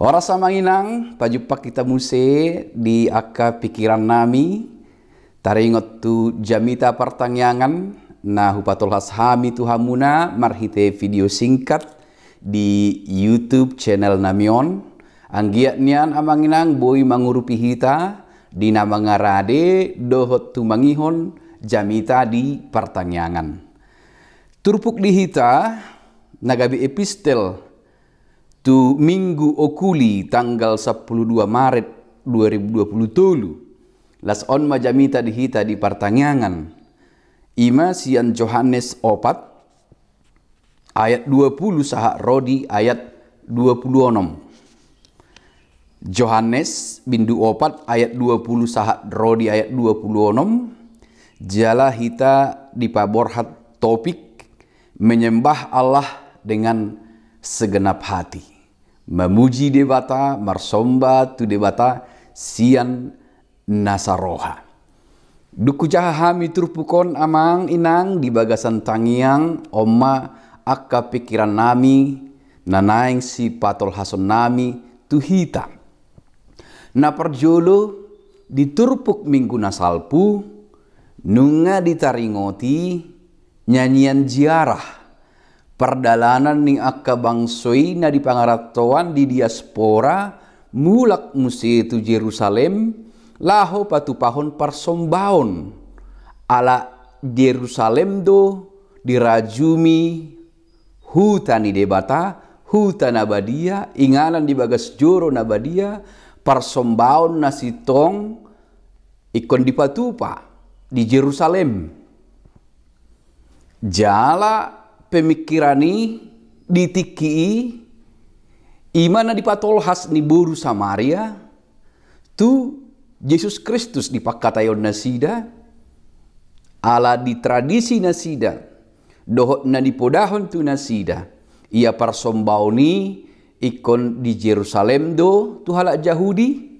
Orasa manginang, pajupak kita muse di aka pikiran nami, taringot tu jamita pertangyangan, nah hupatul hami tu hamuna, marhite video singkat di YouTube channel Namion, anggiat nian amanginang boy mangurupi hita, di nama ngarade dohot tu mangihon, jamita di pertangyangan. Turpuk di hita nagabi epistel, tu minggu okuli tanggal 12 Maret 2020 las on majamita dihita di pertanyangan ima sian Johannes opat ayat 20 sahak rodi ayat 26 Johannes bindu opat ayat 20 sahak rodi ayat 26 jala hita di paborhat topik menyembah Allah dengan segenap hati. Memuji dewata, marsomba tu dewata, sian nasaroha. Duku hami turpukon amang inang di bagasan tangiang oma akka pikiran nami nanaing si patol hason nami tuhita. Na perjolo diturpuk minggu nasalpu nunga ditaringoti nyanyian ziarah Perdalanan ning akka bangsoi na di pangaratoan di diaspora mulak musi tu Jerusalem laho patu pahon ala Jerusalem do dirajumi hutan debata hutan abadia ingalan di bagas joro nabadia persombaon nasi tong ikon di patupa di Jerusalem jala pemikirani ditiki imana has ni buru Samaria tu Yesus Kristus dipakatayon nasida ala di tradisi nasida dohot na dipodahon tu nasida ia parsombawni ikon di Jerusalem do tuhalak Yahudi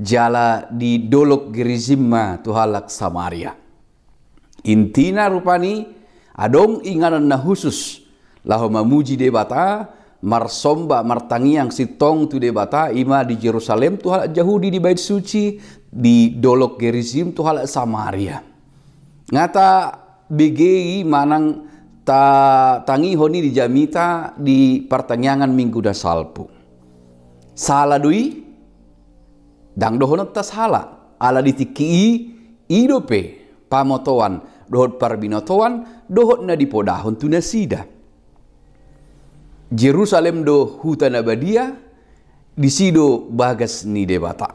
jala di dolok gerizima tuhalak Samaria intina rupani adong inganan na khusus laho mamuji debata bata marsomba martangiang sitong tu debata ima di Jerusalem tu halak Yahudi di bait suci di dolok Gerizim tu halak Samaria ngata begi manang ta tangi honi di jamita di pertanyangan minggu dasalpu salpu salah dui dang dohon ta salah ala ditiki idope pamotoan dohot parbinotoan dohot na dipodahon tu nasida. Jerusalem do hutan abadia, disido bagas ni debata.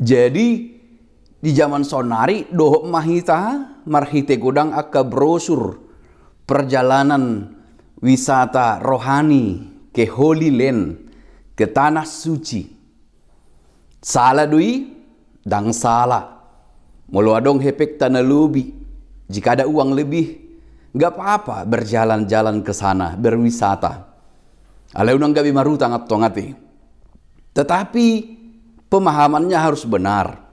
Jadi di zaman sonari dohok mahita marhite godang akka brosur perjalanan wisata rohani ke Holy Land, ke tanah suci. Salah dui, dang salah. Mulu adong hepek tanah lubi. Jika ada uang lebih, nggak apa-apa berjalan-jalan ke sana, berwisata. Alaunang gabi maru tangat tongati. Tetapi pemahamannya harus benar.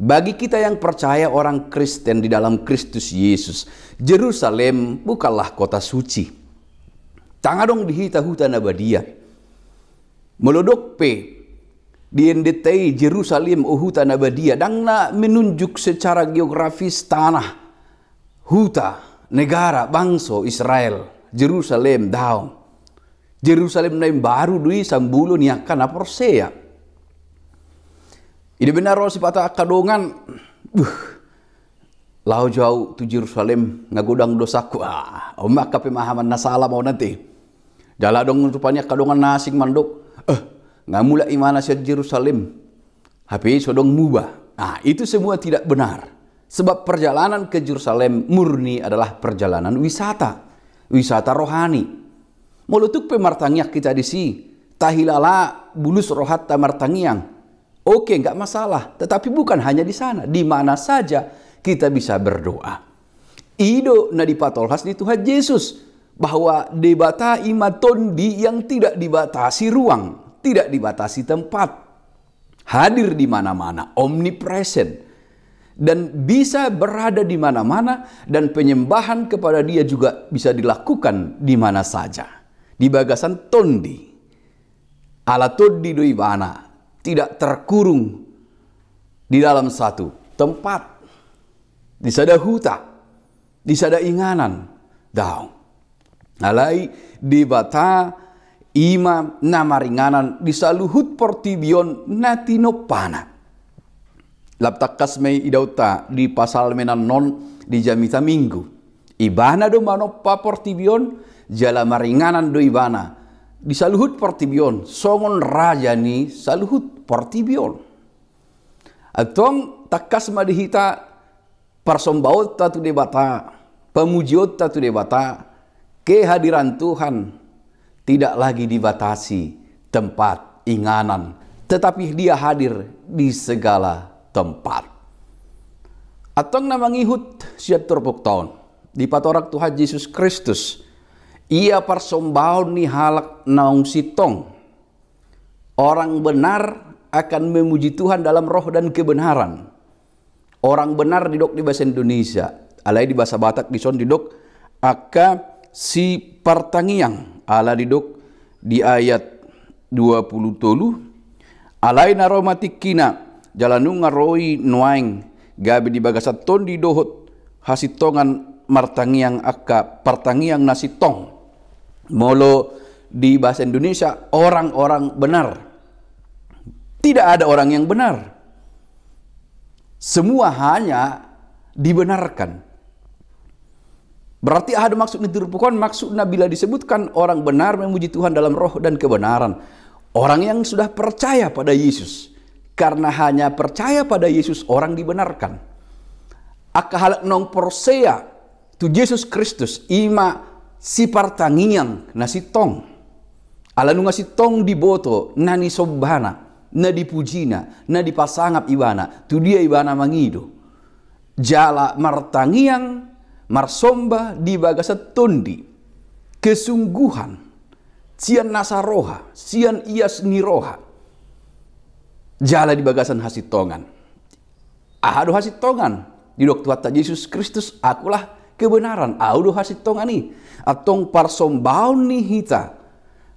Bagi kita yang percaya orang Kristen di dalam Kristus Yesus, Jerusalem bukanlah kota suci. Tangadong dihita hutan abadia. Melodok pe di NDTI Jerusalem hutan abadia dangna menunjuk secara geografis tanah huta, negara, bangso, Israel, Jerusalem, daun. Jerusalem naim baru dui sambulo niakan apa ya. Ini benar roh sifat kadongan. Uh, lau jauh tu Jerusalem ngagudang dosaku. Ah, omak mahaman nasala mau nanti. Jala dong rupanya kadongan nasing manduk. Eh, ngamula imana sia Jerusalem. Habis sodong mubah. Nah itu semua tidak benar. Sebab perjalanan ke Jerusalem murni adalah perjalanan wisata, wisata rohani. Molutuk pemartangiak kita di si, tahilala bulus rohat tamartangiang. Oke, nggak masalah. Tetapi bukan hanya di sana, di mana saja kita bisa berdoa. Ido na dipatolhas di Tuhan Yesus bahwa debata di yang tidak dibatasi ruang, tidak dibatasi tempat. Hadir di mana-mana, omnipresent dan bisa berada di mana-mana dan penyembahan kepada dia juga bisa dilakukan di mana saja. Di bagasan tondi. Ala tondi doibana. Tidak terkurung di dalam satu tempat. Di sada huta. Di sada inganan. Daung. Alai di bata imam namaringanan di saluhut portibion natinopana laptakas mai idauta di pasal menan non di jamita minggu ibana do mano portibion jala maringanan do ibana di saluhut portibion songon raja ni saluhut portibion atong takas madihita persombaut tatu debata pemujiot tatu debata kehadiran Tuhan tidak lagi dibatasi tempat inganan tetapi dia hadir di segala tempat. Atong namangihut siya turpok taon. Di patorak Tuhan Yesus Kristus. Ia persembahan ni halak naung sitong. Orang benar akan memuji Tuhan dalam roh dan kebenaran. Orang benar didok di bahasa Indonesia. Alai di bahasa Batak di son didok aka si pertangiang. Ala didok di ayat 20 tolu. Alai naromatik kina jalanunga roi nuaing gabi di bagasa ton di dohot hasitongan martangiang akka partangiang nasi tong molo di bahasa Indonesia orang-orang benar tidak ada orang yang benar semua hanya dibenarkan Berarti ada maksud ditirupukan, maksudnya bila disebutkan orang benar memuji Tuhan dalam roh dan kebenaran. Orang yang sudah percaya pada Yesus. Karena hanya percaya pada Yesus orang dibenarkan. halak nong persea tu Yesus Kristus ima si partangiang nasi tong. Ala nunga si tong di boto nani sobana na dipujina na dipasangap iwana tu dia iwana mangido. Jala martangiang marsomba di bagasa tundi. kesungguhan sian nasaroha sian ias niroha jala di bagasan hasitongan. hasil hasitongan di doktuata Yesus Kristus akulah kebenaran. Ahadu hasitongan ni atong parsombaun ni hita.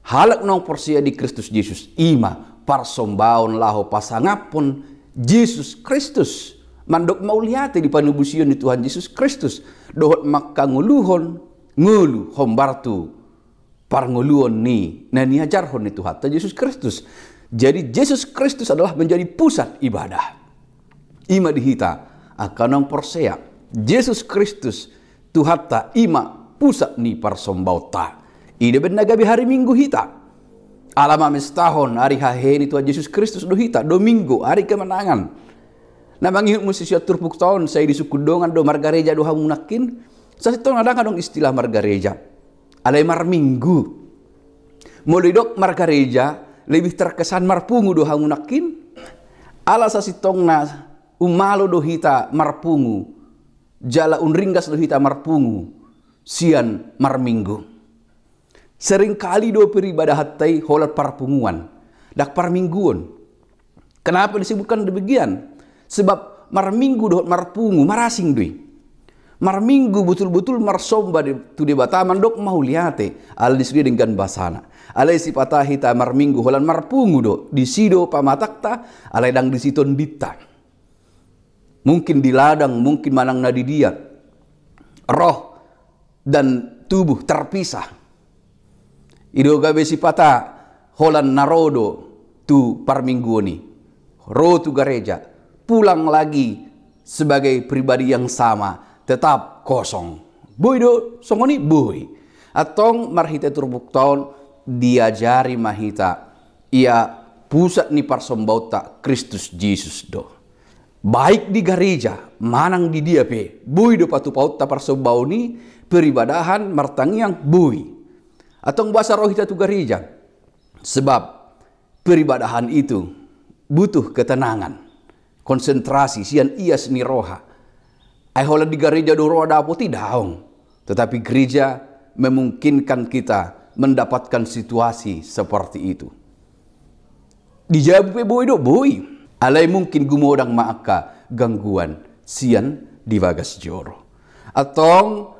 Halak nong Persia di Kristus Yesus. Ima parsombaun laho pasangapun Yesus Kristus. Mandok mau lihat di panubusion di Tuhan Yesus Kristus. Dohot nguluhon, ngulu hombartu Par nguluhon ni nani ajarhon di Tuhan Yesus Kristus jadi Yesus Kristus adalah menjadi pusat ibadah. Ima dihita akan persea. Yesus Kristus Tuhatta ima pusat ni persombauta. Ide gabi hari Minggu hita. Alama mestahon hari ini Tuhan Yesus Kristus doh hita domingo hari kemenangan. Nama mangihut musisi turpuk tahun saya di suku dongan do margareja do hamunakin. Saya tahu ada kadang istilah margareja. Alai mar minggu. Mulai dok margareja lebih terkesan marpungu do hangunakin ala sasitongna umalo do hita marpungu jala unringgas do hita marpungu sian marminggu seringkali do peribadah hatai holat parpunguan dak parmingguan kenapa disebutkan demikian sebab marminggu do marpungu marasing duit minggu betul-betul somba di tu di bataman mandok mau liate eh, al di dengan basana alai si mar minggu holan mar pungu do di sido pamatakta alai dang di situ dita mungkin di ladang mungkin manang nadi dia roh dan tubuh terpisah ido gabe si patah holan narodo tu par minggu ni roh tu gereja pulang lagi sebagai pribadi yang sama tetap kosong. Bui do songoni bui. Atong marhita tahun diajari mahita. Ia pusat ni tak Kristus Yesus do. Baik di gereja, manang di dia pe. Bui do patu paut tak sembau ni peribadahan yang bui. Atong bahasa rohita tu gereja. Sebab peribadahan itu butuh ketenangan, konsentrasi, sian ias ni roha Ai oleh di gereja doro ada apa tidak, Tetapi gereja memungkinkan kita mendapatkan situasi seperti itu. Dijawab boy do boy. Alai mungkin gumodang maaka gangguan sian di bagas joro. Atau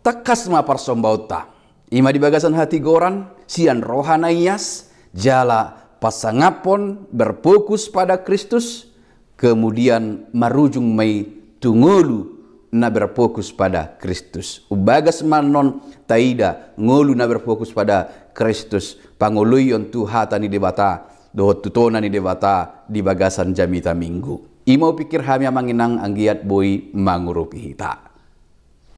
tekas ma parsombauta. Ima di bagasan hati goran sian rohanayas jala pasangapon berfokus pada Kristus kemudian marujung mai tungulu na berfokus pada Kristus. Ubagas manon taida ngolu na berfokus pada Kristus. Panguluyon on Tuhan ni debata. Doho tutona ni debata di bagasan jamita minggu. Imau pikir hami manginang anggiat boy mangurupi hita.